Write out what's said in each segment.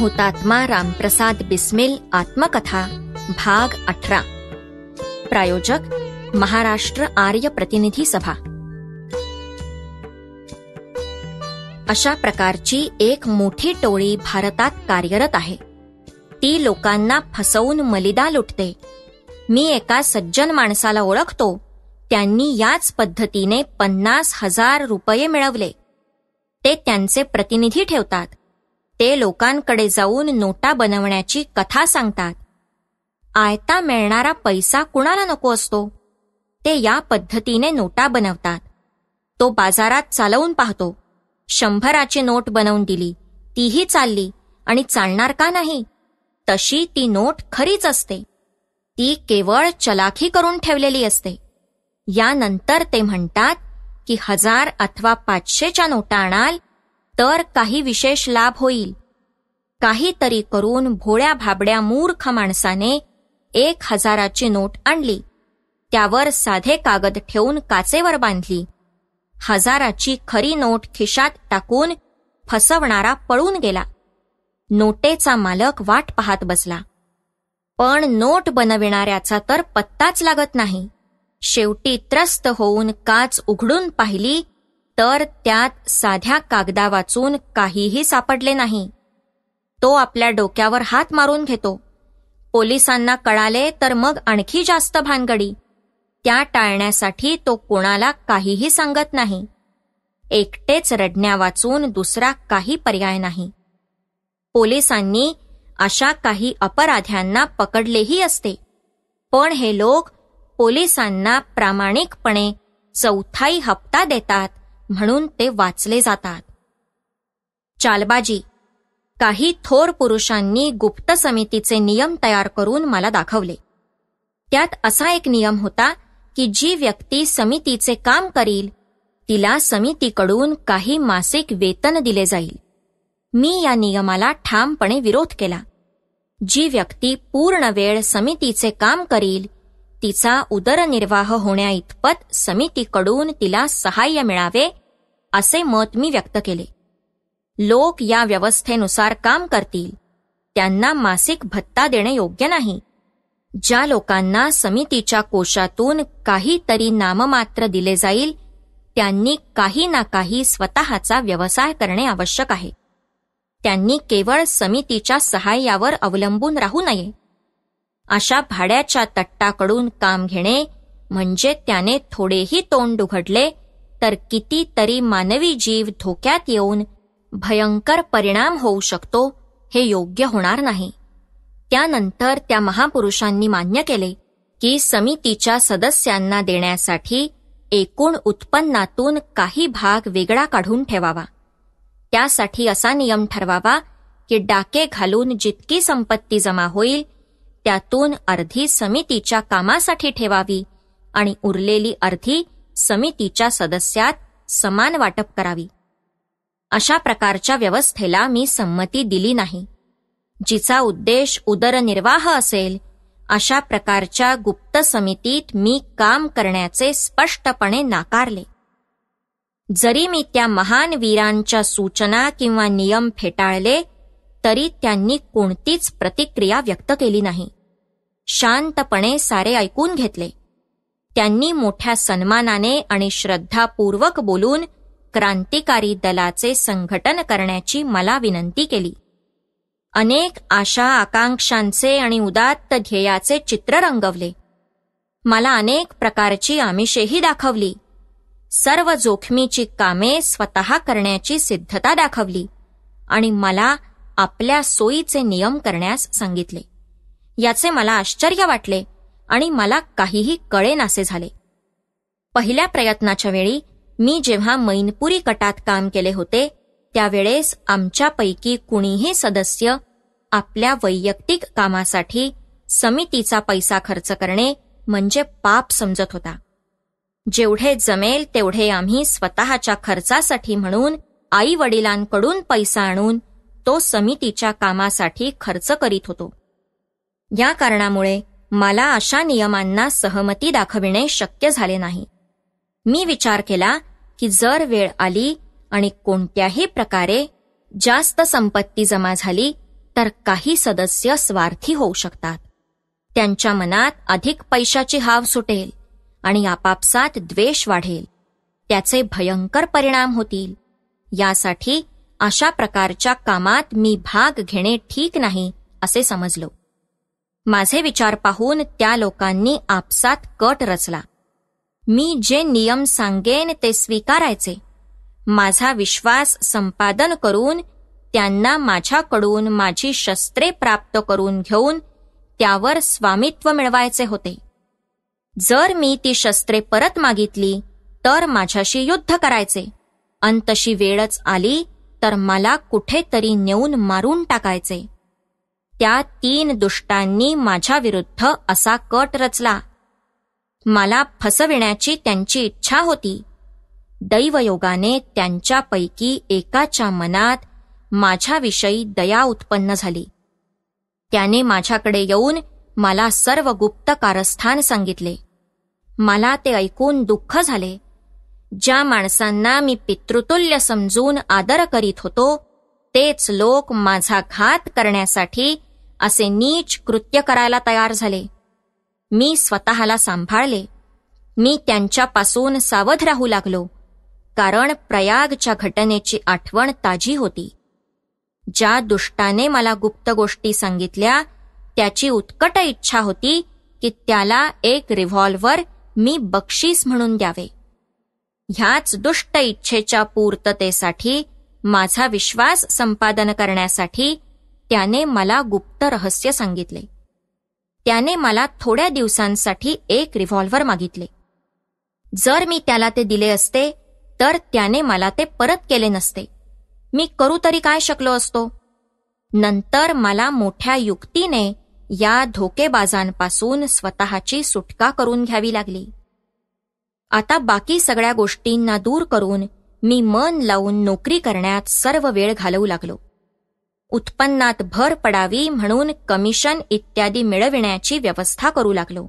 हुतात्मा रामप्रसाद बिस्मिल आत्मकथा भाग अठरा प्रायोजक महाराष्ट्र आर्य प्रतिनिधी सभा अशा प्रकारची एक मोठी टोळी भारतात कार्यरत आहे ती लोकांना फसवून मलिदा लुटते मी एका सज्जन माणसाला ओळखतो त्यांनी याच पद्धतीने पन्नास हजार रुपये मिळवले ते त्यांचे प्रतिनिधी ठेवतात ते लोकांकडे जाऊन नोटा बनवण्याची कथा सांगतात आयता मिळणारा पैसा कुणाला नको असतो ते या पद्धतीने नोटा बनवतात तो बाजारात चालवून पाहतो शंभराची नोट बनवून दिली तीही चालली आणि चालणार का नाही तशी ती नोट खरीच असते ती केवळ चलाखी करून ठेवलेली असते यानंतर ते म्हणतात की हजार अथवा पाचशेच्या नोटा आणाल तर काही विशेष लाभ होईल काहीतरी करून भोळ्या भाबड्या मूर्ख माणसाने एक हजाराची नोट आणली त्यावर साधे कागद ठेवून काचेवर बांधली हजाराची खरी नोट खिशात टाकून फसवणारा पळून गेला नोटेचा मालक वाट पाहत बसला पण नोट बनविणाऱ्याचा तर पत्ताच लागत नाही शेवटी त्रस्त होऊन काच उघडून पाहिली तर त्यात साध्या कागदा वाचून काहीही सापडले नाही तो आपल्या डोक्यावर हात मारून घेतो पोलिसांना कळाले तर मग आणखी जास्त भानगडी त्या टाळण्यासाठी तो कोणाला काहीही सांगत नाही एकटेच रडण्या वाचून दुसरा काही पर्याय नाही पोलिसांनी अशा काही अपराध्यांना पकडलेही असते पण हे लोक पोलिसांना प्रामाणिकपणे चौथाई हप्ता देतात म्हणून ते वाचले जातात चालबाजी काही थोर पुरुषांनी गुप्त समितीचे नियम तयार करून मला दाखवले त्यात असा एक नियम होता की जी व्यक्ती समितीचे काम करील तिला समितीकडून काही मासिक वेतन दिले जाईल मी या नियमाला ठामपणे विरोध केला जी व्यक्ती पूर्ण वेळ समितीचे काम करील तिचा उदरनिर्वाह होण्याइतपत समितीकडून तिला सहाय्य मिळावे असे मत मी व्यक्त केले लोक या व्यवस्थेनुसार काम करतील त्यांना मासिक भत्ता देणे योग्य नाही ज्या लोकांना समितीच्या कोशातून काहीतरी नाममात्र दिले जाईल त्यांनी काही ना काही स्वतःचा व्यवसाय करणे आवश्यक आहे त्यांनी केवळ समितीच्या सहाय्यावर अवलंबून राहू नये अशा भाड्याच्या तट्टाकडून काम घेणे म्हणजे त्याने थोडेही तोंड उघडले तर कितीतरी मानवी जीव धोक्यात येऊन भयंकर परिणाम होऊ शकतो हे योग्य होणार नाही त्यानंतर त्या महापुरुषांनी मान्य केले की समितीच्या सदस्यांना देण्यासाठी एकूण उत्पन्नातून काही भाग वेगळा काढून ठेवावा त्यासाठी असा नियम ठरवावा की डाके घालून जितकी संपत्ती जमा होईल त्यातून अर्धी समितीच्या कामासाठी ठेवावी आणि उरलेली अर्धी समितीच्या सदस्यात समान वाटप करावी अशा प्रकारच्या व्यवस्थेला मी संमती दिली नाही जिचा उद्देश उदरनिर्वाह असेल अशा प्रकारच्या गुप्त समितीत मी काम करण्याचे स्पष्टपणे नाकारले जरी मी त्या महान वीरांच्या सूचना किंवा नियम फेटाळले तरी त्यांनी कोणतीच प्रतिक्रिया व्यक्त केली नाही शांतपणे सारे ऐकून घेतले त्यांनी मोठ्या सन्मानाने आणि श्रद्धापूर्वक बोलून क्रांतिकारी दलाचे संघटन करण्याची मला विनंती केली अनेक आशा आकांक्षांचे आणि उदात्त ध्येयाचे चित्र रंगवले मला अनेक प्रकारची आमिषेही दाखवली सर्व जोखमीची कामे स्वतः करण्याची सिद्धता दाखवली आणि मला आपल्या सोयीचे नियम करण्यास सांगितले याचे मला आश्चर्य वाटले आणि मला काहीही कळेनासे झाले पहिल्या प्रयत्नाच्या वेळी मी जेव्हा मैनपुरी कटात काम केले होते त्यावेळेस आमच्यापैकी कुणीही सदस्य आपल्या वैयक्तिक कामासाठी समितीचा पैसा खर्च करणे म्हणजे पाप समजत होता जेवढे जमेल तेवढे आम्ही स्वतःच्या खर्चासाठी म्हणून आई वडिलांकडून पैसा आणून तो समितीच्या कामासाठी खर्च करीत होतो या कारणामुळे मला अशा नियमांना सहमती दाखविणे शक्य झाले नाही मी विचार केला की जर वेळ आली आणि कोणत्याही प्रकारे जास्त संपत्ती जमा झाली तर काही सदस्य स्वार्थी होऊ शकतात त्यांच्या मनात अधिक पैशाची हाव सुटेल आणि आपापसात द्वेष वाढेल त्याचे भयंकर परिणाम होतील यासाठी अशा प्रकारच्या कामात मी भाग घेणे ठीक नाही असे समजलो माझे विचार पाहून त्या लोकांनी आपसात कट रचला मी जे नियम सांगेन ते स्वीकारायचे माझा विश्वास संपादन करून त्यांना माझ्याकडून माझी शस्त्रे प्राप्त करून घेऊन त्यावर स्वामित्व मिळवायचे होते जर मी ती शस्त्रे परत मागितली तर माझ्याशी युद्ध करायचे अंतशी वेळच आली तर मला कुठेतरी नेऊन मारून टाकायचे त्या तीन दुष्टांनी माझ्याविरुद्ध असा कट रचला मला फसविण्याची त्यांची इच्छा होती दैवयोगाने त्यांच्यापैकी एकाच्या मनात माझ्याविषयी दया उत्पन्न झाली त्याने माझ्याकडे येऊन मला सर्व गुप्त कारस्थान सांगितले मला ते ऐकून दुःख झाले ज्या माणसांना मी पितृतुल्य समजून आदर करीत होतो तेच लोक माझा घात करण्यासाठी असे नीच कृत्य करायला तयार झाले मी स्वतःला सांभाळले मी त्यांच्यापासून सावध राहू लागलो कारण प्रयागच्या घटनेची आठवण ताजी होती ज्या दुष्टाने मला गुप्त गोष्टी सांगितल्या त्याची उत्कट इच्छा होती की त्याला एक रिव्हॉल्व्हर मी बक्षीस म्हणून द्यावे ह्याच दुष्ट इच्छेच्या पूर्ततेसाठी माझा विश्वास संपादन करण्यासाठी त्याने मला गुप्त रहस्य सांगितले त्याने मला थोड्या दिवसांसाठी एक रिव्हॉल्व्हर मागितले जर मी त्याला ते दिले असते तर त्याने मला ते परत केले नसते मी करू तरी काय शकलो असतो नंतर मला मोठ्या युक्तीने या धोकेबाजांपासून स्वतःची सुटका करून घ्यावी लागली आता बाकी सगळ्या गोष्टींना दूर करून मी मन लावून नोकरी करण्यात सर्व वेळ घालवू लागलो उत्पन्नात भर पडावी म्हणून कमिशन इत्यादी मिळविण्याची व्यवस्था करू लागलो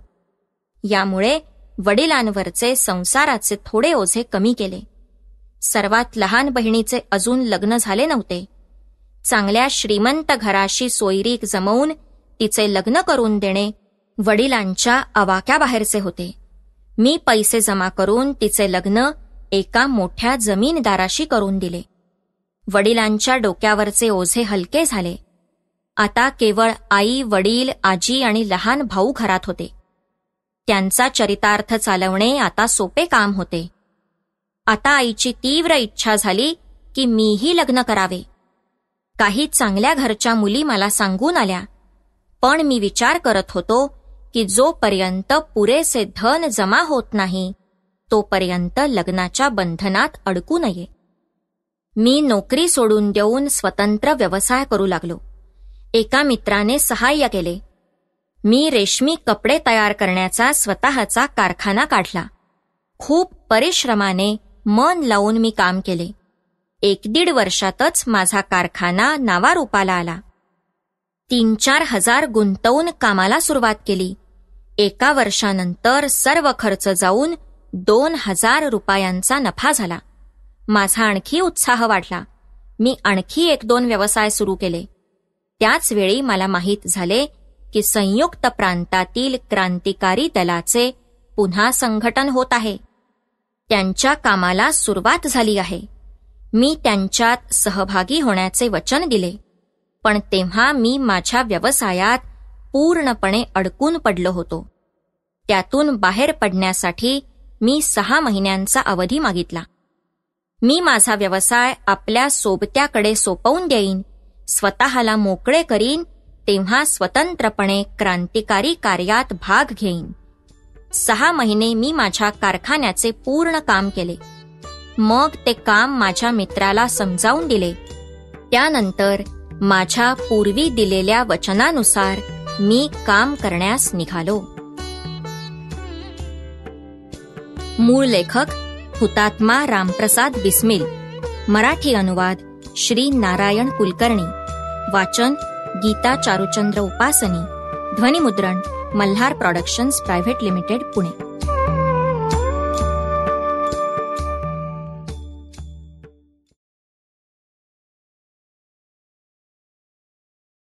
यामुळे वडिलांवरचे संसाराचे थोडे ओझे कमी केले सर्वात लहान बहिणीचे अजून लग्न झाले नव्हते चांगल्या श्रीमंत घराशी सोयरीक जमवून तिचे लग्न करून देणे वडिलांच्या अवाक्याबाहेरचे होते मी पैसे जमा करून तिचे लग्न एका मोठ्या जमीनदाराशी करून दिले वडिलांच्या डोक्यावरचे ओझे हलके झाले आता केवळ आई वडील आजी आणि लहान भाऊ घरात होते त्यांचा चरितार्थ चालवणे आता सोपे काम होते आता आईची तीव्र इच्छा झाली की मीही लग्न करावे काही चांगल्या घरच्या मुली मला सांगून आल्या पण मी विचार करत होतो की जोपर्यंत पुरेसे धन जमा होत नाही तोपर्यंत लग्नाच्या बंधनात अडकू नये मी नोकरी सोडून देऊन स्वतंत्र व्यवसाय करू लागलो एका मित्राने सहाय्य केले मी रेशमी कपडे तयार करण्याचा स्वतःचा कारखाना काढला खूप परिश्रमाने मन लावून मी काम केले एक दीड वर्षातच माझा कारखाना नावारूपाला आला तीन चार हजार गुंतवून कामाला सुरुवात केली एका वर्षानंतर सर्व खर्च जाऊन दोन हजार रुपयांचा नफा झाला माझा आणखी उत्साह वाढला मी आणखी एक दोन व्यवसाय सुरू केले त्याच वेळी मला माहीत झाले की संयुक्त प्रांतातील क्रांतिकारी दलाचे पुन्हा संघटन होत आहे त्यांच्या कामाला सुरुवात झाली आहे मी त्यांच्यात सहभागी होण्याचे वचन दिले पण तेव्हा मी माझ्या व्यवसायात पूर्णपणे अडकून पडलो होतो त्यातून बाहेर पडण्यासाठी मी सहा महिन्यांचा अवधी मागितला मी माझा व्यवसाय आपल्या सोबत्याकडे सोपवून देईन स्वतःला मोकळे करीन तेव्हा स्वतंत्रपणे क्रांतिकारी कार्यात भाग घेईन सहा महिने मी माझ्या कारखान्याचे पूर्ण काम केले मग ते काम माझ्या मित्राला समजावून दिले त्यानंतर माझ्या पूर्वी दिलेल्या वचनानुसार मी काम करण्यास निघालो मूळ लेखक हुतात्मा रामप्रसाद बिस्मिल मराठी अनुवाद श्री नारायण कुलकर्णी वाचन गीता चारुचंद्र उपासनी ध्वनिमुद्रण Malhar productions private limited Pune